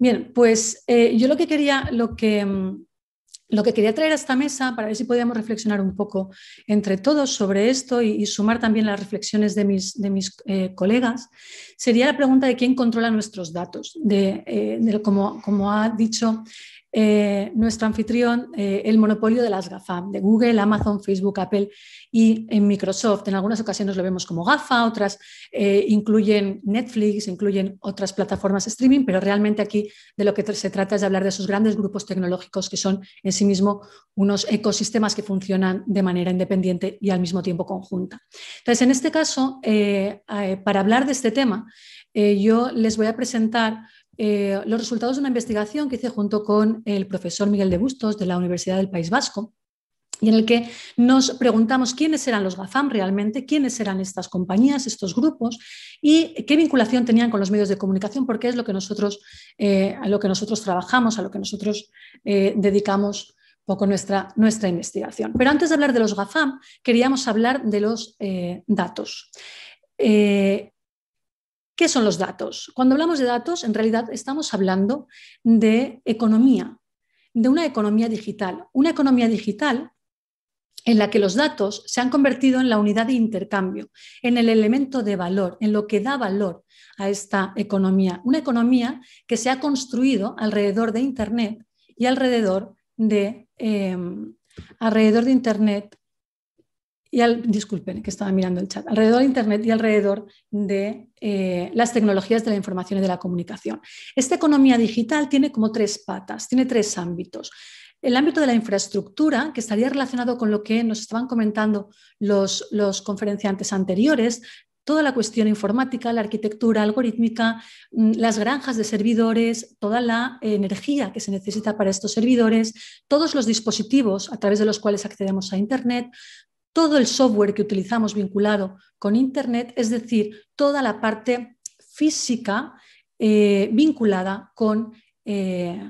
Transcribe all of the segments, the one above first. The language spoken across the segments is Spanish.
Bien, pues eh, yo lo que quería, lo que, mm, lo que quería traer a esta mesa para ver si podíamos reflexionar un poco entre todos sobre esto y, sumar también las reflexiones de mis, de mis eh, colegas sería la pregunta de quién controla nuestros datos. Eh, como, como, ha dicho eh, nuestro anfitrión eh, el monopolio de las GAFA, de Google, Amazon, Facebook, Apple y en Microsoft. En algunas ocasiones lo vemos como GAFA, otras eh, incluyen Netflix, incluyen otras plataformas streaming, pero realmente aquí de lo que se trata es de hablar de esos grandes grupos tecnológicos que son en sí mismo unos ecosistemas que funcionan de manera independiente y al mismo tiempo conjunta. Entonces, en este caso, para hablar de este tema, yo les voy a presentar eh, los resultados de una investigación que hice junto con el profesor Miguel de Bustos de la Universidad del País Vasco y en el que nos preguntamos quiénes eran los GAFAM realmente, quiénes eran estas compañías, estos grupos y qué vinculación tenían con los medios de comunicación, porque es lo que nosotros, eh, a lo que nosotros trabajamos, a lo que nosotros eh, dedicamos poco nuestra, nuestra investigación. Pero antes de hablar de los GAFAM, queríamos hablar de los datos. ¿Qué son los datos? Cuando hablamos de datos, en realidad estamos hablando de economía, de una economía digital. Una economía digital en la que los datos se han convertido en la unidad de intercambio, en el elemento de valor, en lo que da valor a esta economía. Una economía que se ha construido alrededor de Internet y alrededor de, em, alrededor de Internet y al, disculpen que estaba mirando el chat, alrededor de Internet y alrededor de eh, las tecnologías de la información y de la comunicación. Esta economía digital tiene como tres patas, tiene tres ámbitos. El ámbito de la infraestructura, que estaría relacionado con lo que nos estaban comentando los, los conferenciantes anteriores, toda la cuestión informática, la arquitectura algorítmica, mm, las granjas de servidores, toda la energía que se necesita para estos servidores, todos los dispositivos a través de los cuales accedemos a Internet, todo el software que utilizamos vinculado con Internet, es decir, toda la parte física eh, vinculada con, eh,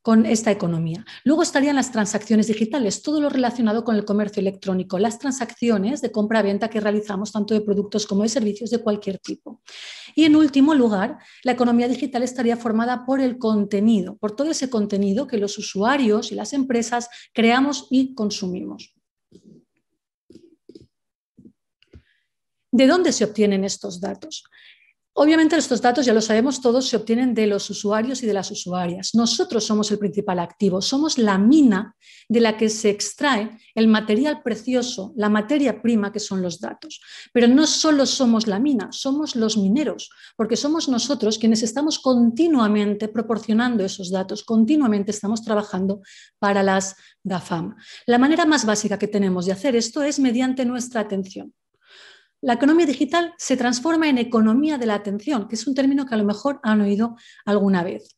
con esta economía. Luego estarían las transacciones digitales, todo lo relacionado con el comercio electrónico, las transacciones de compra-venta que realizamos tanto de productos como de servicios de cualquier tipo. Y en último lugar, la economía digital estaría formada por el contenido, por todo ese contenido que los usuarios y las empresas creamos y consumimos. ¿De dónde se obtienen estos datos? Obviamente estos datos, ya lo sabemos todos, se obtienen de los usuarios y de las usuarias. Nosotros somos el principal activo, somos la mina de la que se extrae el material precioso, la materia prima que son los datos. Pero no solo somos la mina, somos los mineros, porque somos nosotros quienes estamos continuamente proporcionando esos datos, continuamente estamos trabajando para las DAFAM. La manera más básica que tenemos de hacer esto es mediante nuestra atención la economía digital se transforma en economía de la atención, que es un término que a lo mejor han oído alguna vez.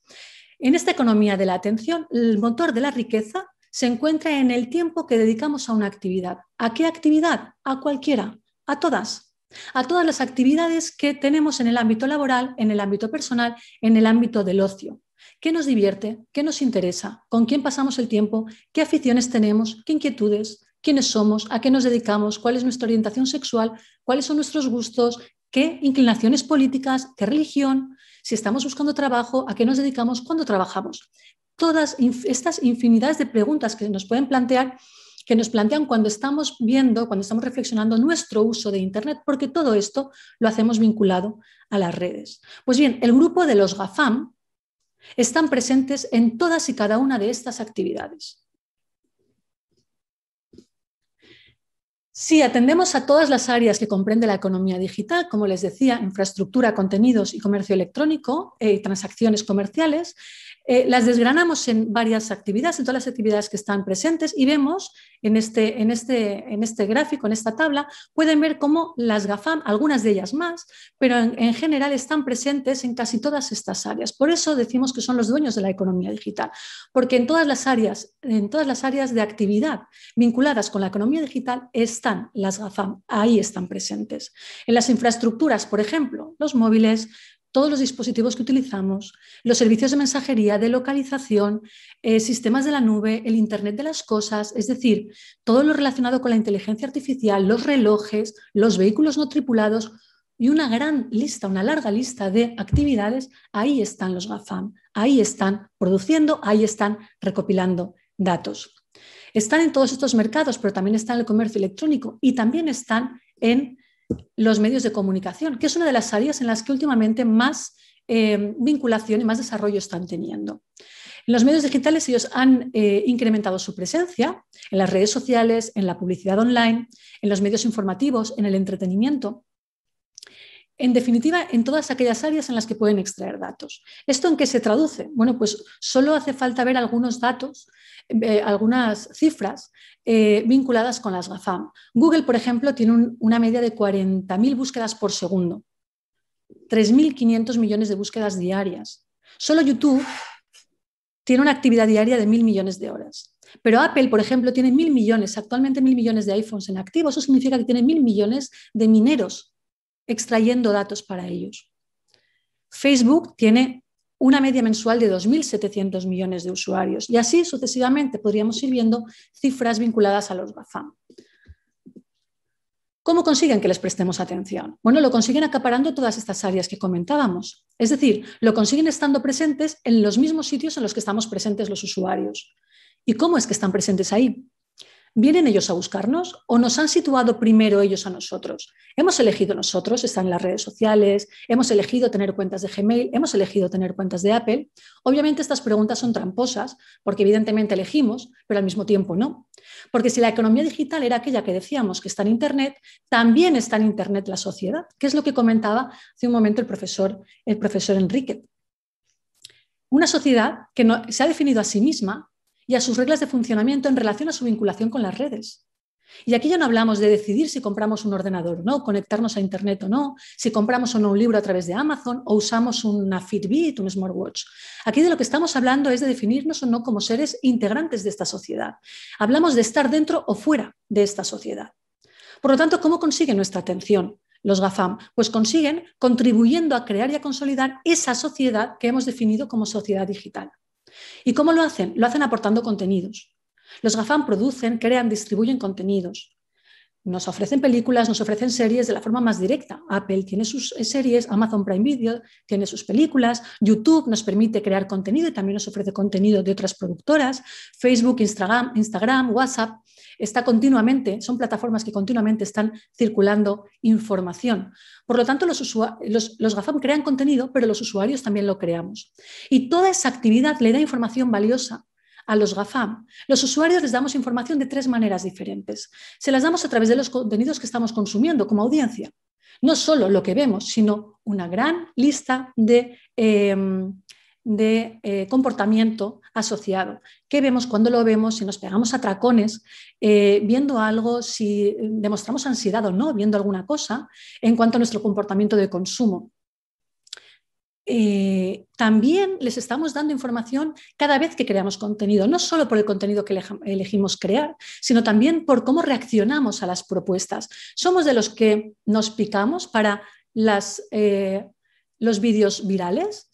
En esta economía de la atención, el motor de la riqueza se encuentra en el tiempo que dedicamos a una actividad. ¿A qué actividad? A cualquiera, a todas. A todas las actividades que tenemos en el ámbito laboral, en el ámbito personal, en el ámbito del ocio. ¿Qué nos divierte? ¿Qué nos interesa? ¿Con quién pasamos el tiempo? ¿Qué aficiones tenemos? ¿Qué inquietudes? quiénes somos, a qué nos dedicamos, cuál es nuestra orientación sexual, cuáles son nuestros gustos, qué inclinaciones políticas, qué religión, si estamos buscando trabajo, a qué nos dedicamos, cuándo trabajamos. Todas estas infinidades de preguntas que nos pueden plantear que nos plantean cuando estamos viendo, cuando estamos reflexionando nuestro uso de Internet, porque todo esto lo hacemos vinculado a las redes. Pues bien, el grupo de los GAFAM están presentes en todas y cada una de estas actividades. Si atendemos a todas las áreas que comprende la economía digital, como les decía, infraestructura, contenidos y comercio electrónico, y eh, transacciones comerciales, eh, las desgranamos en varias actividades, en todas las actividades que están presentes y vemos en este, en este, en este gráfico, en esta tabla, pueden ver cómo las GAFAM, algunas de ellas más, pero en, general están presentes en casi todas estas áreas. Por eso decimos que son los dueños de la economía digital, porque en todas las áreas, en todas las áreas de actividad vinculadas con la economía digital están las GAFAM, ahí están presentes. En las infraestructuras, por ejemplo, los móviles, todos los dispositivos que utilizamos, los servicios de mensajería, de localización, eh, sistemas de la nube, el Internet de las cosas, es decir, todo lo relacionado con la inteligencia artificial, los relojes, los vehículos no tripulados y una gran lista, una larga lista de actividades, ahí están los GAFAM, ahí están produciendo, ahí están recopilando datos. Están en todos estos mercados, pero también están en el comercio electrónico y también están en los medios de comunicación, que es una de las áreas en las que últimamente más eh, vinculación y más desarrollo están teniendo. En los medios digitales ellos han eh, incrementado su presencia en las redes sociales, en la publicidad online, en los medios informativos, en el entretenimiento. En definitiva, en todas aquellas áreas en las que pueden extraer datos. ¿Esto en qué se traduce? Bueno, pues solo hace falta ver algunos datos, eh, algunas cifras eh, vinculadas con las GAFAM. Google, por ejemplo, tiene una media de 40.000 búsquedas por segundo, 3.500 millones de búsquedas diarias. Solo YouTube tiene una actividad diaria de 1.000 millones de horas. Pero Apple, por ejemplo, tiene 1.000 millones, actualmente 1.000 millones de iPhones en activo. Eso significa que tiene 1.000 millones de mineros extrayendo datos para ellos. Facebook tiene una media mensual de 2.700 millones de usuarios. Y así sucesivamente podríamos ir viendo cifras vinculadas a los GAFAM. ¿Cómo consiguen que les prestemos atención? Bueno, lo consiguen acaparando todas estas áreas que comentábamos. Es decir, lo consiguen estando presentes en los mismos sitios en los que estamos presentes los usuarios. ¿Y cómo es que están presentes ahí? ¿Vienen ellos a buscarnos o nos han situado primero ellos a nosotros? Hemos elegido nosotros ¿Están en las redes sociales, hemos elegido tener cuentas de Gmail, hemos elegido tener cuentas de Apple. Obviamente estas preguntas son tramposas porque evidentemente elegimos, pero al mismo tiempo no. Porque si la economía digital era aquella que decíamos que está en Internet, también está en Internet la sociedad, que es lo que comentaba hace un momento el profesor, el profesor Enrique. Una sociedad que se ha definido a sí misma y a sus reglas de funcionamiento en relación a su vinculación con las redes. Y aquí ya no hablamos de decidir si compramos un ordenador o no, conectarnos a Internet o no, si compramos o no un libro a través de Amazon o usamos una Fitbit, un smartwatch. Aquí de lo que estamos hablando es de definirnos o no como seres integrantes de esta sociedad. Hablamos de estar dentro o fuera de esta sociedad. Por lo tanto, ¿cómo consiguen nuestra atención? Los GAFAM, pues consiguen contribuyendo a crear y a consolidar esa sociedad que hemos definido como sociedad digital. ¿Y cómo lo hacen? Lo hacen aportando contenidos. Los GAFAM producen, crean, distribuyen contenidos. Nos ofrecen películas, nos ofrecen series de la forma más directa. Apple tiene sus eh, series, Amazon Prime Video tiene sus películas, YouTube nos permite crear contenido y también nos ofrece contenido de otras productoras, Facebook, Instagram, Instagram WhatsApp está continuamente, son plataformas que continuamente están circulando información. Por lo tanto, los, los, los GAFAM crean contenido, pero los usuarios también lo creamos. Y toda esa actividad le da información valiosa a los GAFAM. Los usuarios les damos información de tres maneras diferentes. Se las damos a través de los contenidos que estamos consumiendo como audiencia. No solo lo que vemos, sino una gran lista de... Em, de eh, comportamiento asociado. ¿Qué vemos cuando lo vemos? Si nos pegamos a tracones, eh, viendo algo, si eh, demostramos ansiedad o no, viendo alguna cosa, en cuanto a nuestro comportamiento de consumo. también les estamos dando información cada vez que creamos contenido, no solo por el contenido que elegimos crear, sino también por cómo reaccionamos a las propuestas. Somos de los que nos picamos para las, los vídeos virales,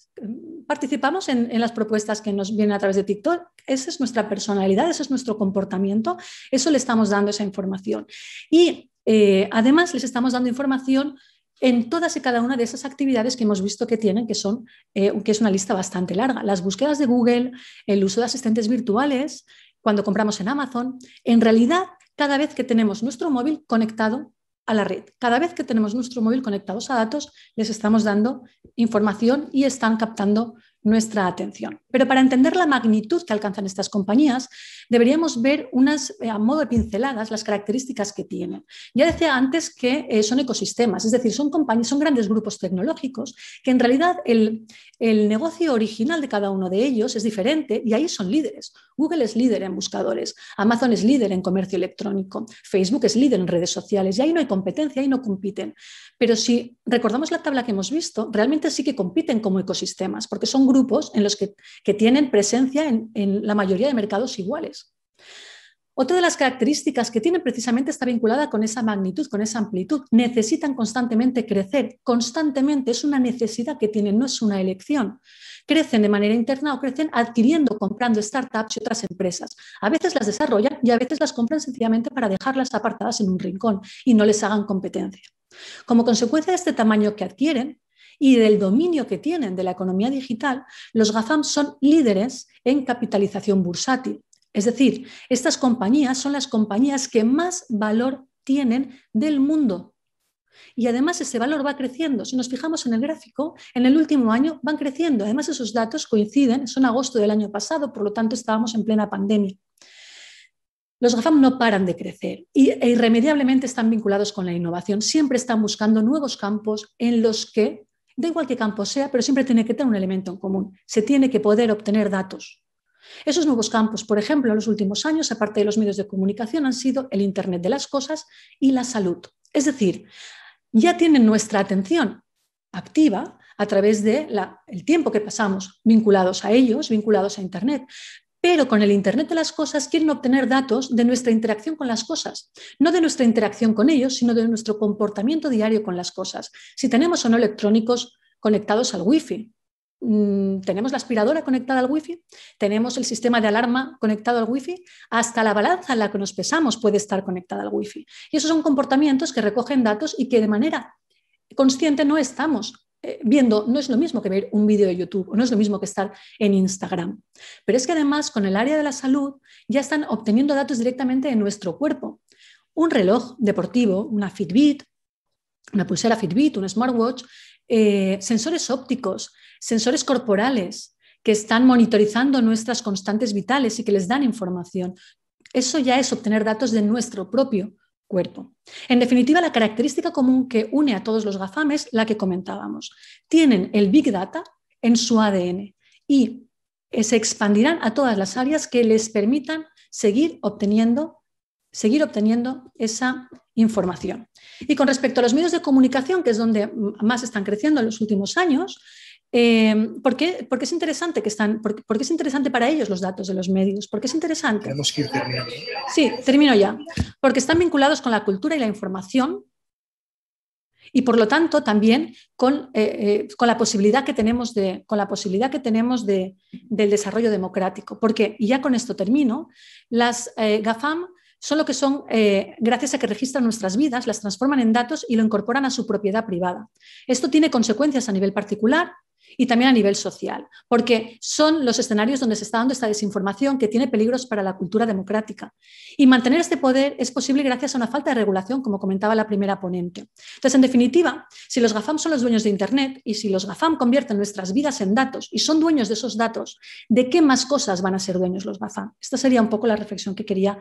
participamos en, las propuestas que nos vienen a través de TikTok. Esa es nuestra personalidad, ese es nuestro comportamiento, eso le estamos dando esa información. Y eh, además les estamos dando información en todas y cada una de esas actividades que hemos visto que tienen, que, son, eh, que es una lista bastante larga. Las búsquedas de Google, el uso de asistentes virtuales, cuando compramos en Amazon, en realidad cada vez que tenemos nuestro móvil conectado a la red. Cada vez que tenemos nuestro móvil conectados a datos, les estamos dando información y están captando nuestra atención. Pero para entender la magnitud que alcanzan estas compañías, deberíamos ver unas, eh, a modo de pinceladas las características que tienen. Ya decía antes que eh, son ecosistemas, es decir, son, compañías, son grandes grupos tecnológicos que en realidad el, el negocio original de cada uno de ellos es diferente y ahí son líderes. Google es líder en buscadores, Amazon es líder en comercio electrónico, Facebook es líder en redes sociales y ahí no hay competencia, ahí no compiten. Pero si recordamos la tabla que hemos visto, realmente sí que compiten como ecosistemas, porque son grupos en los que que tienen presencia en, la mayoría de mercados iguales. Otra de las características que tienen precisamente está vinculada con esa magnitud, con esa amplitud. Necesitan constantemente crecer, constantemente es una necesidad que tienen, no es una elección. Crecen de manera interna o crecen adquiriendo, comprando startups y otras empresas. A veces las desarrollan y a veces las compran sencillamente para dejarlas apartadas en un rincón y no les hagan competencia. Como consecuencia de este tamaño que adquieren, y del dominio que tienen de la economía digital, los GAFAM son líderes en capitalización bursátil. Es decir, estas compañías son las compañías que más valor tienen del mundo. Y además ese valor va creciendo. Si nos fijamos en el gráfico, en el último año van creciendo. Además esos datos coinciden, son agosto del año pasado, por lo tanto estábamos en plena pandemia. Los GAFAM no paran de crecer e irremediablemente están vinculados con la innovación. Siempre están buscando nuevos campos en los que da igual qué campo sea, pero siempre tiene que tener un elemento en común. Se tiene que poder obtener datos. Esos nuevos campos, por ejemplo, en los últimos años, aparte de los medios de comunicación, han sido el Internet de las Cosas y la salud. Es decir, ya tienen nuestra atención activa a través del el tiempo que pasamos vinculados a ellos, vinculados a Internet, pero con el Internet de las Cosas quieren obtener datos de nuestra interacción con las cosas, no de nuestra interacción con ellos, sino de nuestro comportamiento diario con las cosas. Si tenemos o no electrónicos conectados al Wi-Fi, mm, tenemos la aspiradora conectada al Wi-Fi, tenemos el sistema de alarma conectado al Wi-Fi, hasta la balanza en la que nos pesamos puede estar conectada al Wi-Fi. Y esos son comportamientos que recogen datos y que de manera consciente no estamos eh, viendo no es lo mismo que ver un vídeo de YouTube o no es lo mismo que estar en Instagram. Pero es que además con el área de la salud ya están obteniendo datos directamente de nuestro cuerpo. Un reloj deportivo, una Fitbit, una pulsera Fitbit, un smartwatch, eh, sensores ópticos, sensores corporales que están monitorizando nuestras constantes vitales y que les dan información. Eso ya es obtener datos de nuestro propio cuerpo. En definitiva, la característica común que une a todos los GAFAM es la que comentábamos. Tienen el Big Data en su ADN y se expandirán a todas las áreas que les permitan seguir obteniendo, seguir obteniendo esa información. Y con respecto a los medios de comunicación, que es donde más están creciendo en los últimos años, Em, ¿por, qué, es interesante que están, por, es interesante para ellos los datos de los medios? porque es interesante? Tenemos que ir Sí, termino ya. Porque están vinculados con la cultura y la información y por lo tanto también con, la posibilidad que tenemos, con la posibilidad que tenemos del desarrollo democrático. Porque, y ya con esto termino, las eh, GAFAM son lo que son eh, gracias a que registran nuestras vidas, las transforman en datos y lo incorporan a su propiedad privada. Esto tiene consecuencias a nivel particular, y también a nivel social, porque son los escenarios donde se está dando esta desinformación que tiene peligros para la cultura democrática. Y mantener este poder es posible gracias a una falta de regulación, como comentaba la primera ponente. Entonces, en definitiva, si los GAFAM son los dueños de Internet y si los GAFAM convierten nuestras vidas en datos y son dueños de esos datos, ¿de qué más cosas van a ser dueños los GAFAM? Esta sería un poco la reflexión que quería